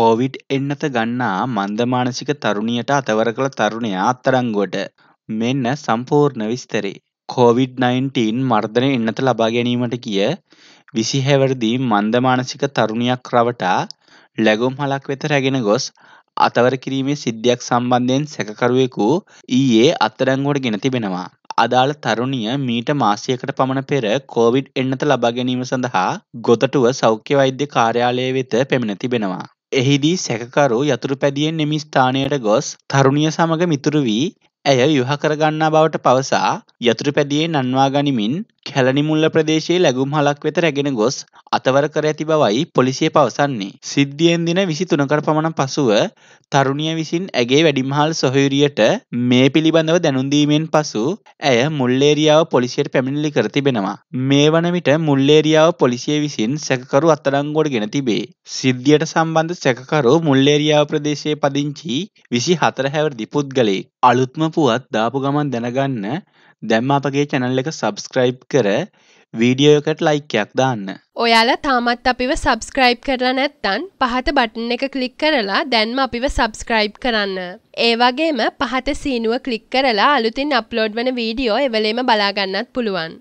COVID එන්නත ගන්නා මන්දමානසික තරුණියට අතවර කළ තරුණයා අත්තරංගුවට මෙන්න සම්පූර්ණ විස්තරේ. කෝවිD-19 මර්ධනය එන්නත ලබා ගැනීමට කිය විසිහැවරදී මන්දමානසික තරුණයක් රවටා ලැගුම් හලක් වෙත රැගෙන ගොස් අතවර කිරීමේ සිද්ධියක් සම්බන්ධයෙන් සැකකරුවෙකු ඊයේ අත්තරංගුවට ගෙන තිබෙනවා. අදාළ තරුණිය මීට මාසයකට පමණ පෙර කෝවිඩ් එන්නත ලබා ගැනීම සඳහා ගොතටුව සෞඛ්‍ය වෛද්‍ය කාර්යාලය වෙත පැමිණ තිබෙනවා. එහිදී සැකකරු යතුරුපැදියෙන් එම ස්ථානයට ගොස් තරුණිය සමඟ මිතුරු වී ඇය යුහකරගන්නා බවට පවසා යතුරුපැදියෙන් නන්වා ගනිමින් කැලනිමුල්ල ප්‍රදේශයේ ලැගුම් හලක් වෙත රැගෙන ගොස් අතවර කර ඇති බවයි පොලිසිය පවසන්නේ. සිද්ධියෙන් දින විසි තුනකට පමණ පසුව තරුණිය විසින් ඇගේ වැඩිමහල් සොහයුරියට මේ පිළිබඳව දැනුන්දීමෙන් පසු ඇය මුල්ලේරියාව පොලිසියට පැමිණිලි කර තිබෙනවා. මේ වන විට මුල්ලේරියාව පොලිසිය විසින් සැකකරු අත්තරංගොඩ ගෙන තිබේ. සිද්ධියට සම්බන්ධ සැකකරු මුල්ලේරියාව ප්‍රදේශයේ පදිංචි විසි හතර හැවරදි පුද්ගලෙක්. අලුත්ම පුවත් දාපු ගමන් දැනගන්න දැම්ම අපගේ චැනල් එක සබස්ක්‍රයිබ් කර කර වීඩියෝකට ලයිකයක් දාන්න. ඔයාල තාමත් අපිව සබස්ක්‍රයිබ් කරලා නැත්තන් පහත බටන් එක කලික් කරලා දැන්ම අපිව සබස්ක්‍රයිබ් කරන්න. ඒවගේම පහත සීනුව කලික් කරලා අලුතින් අප්ලෝඩ් වන වීඩියෝ එවලේම බලාගන්නත් පුළුවන්.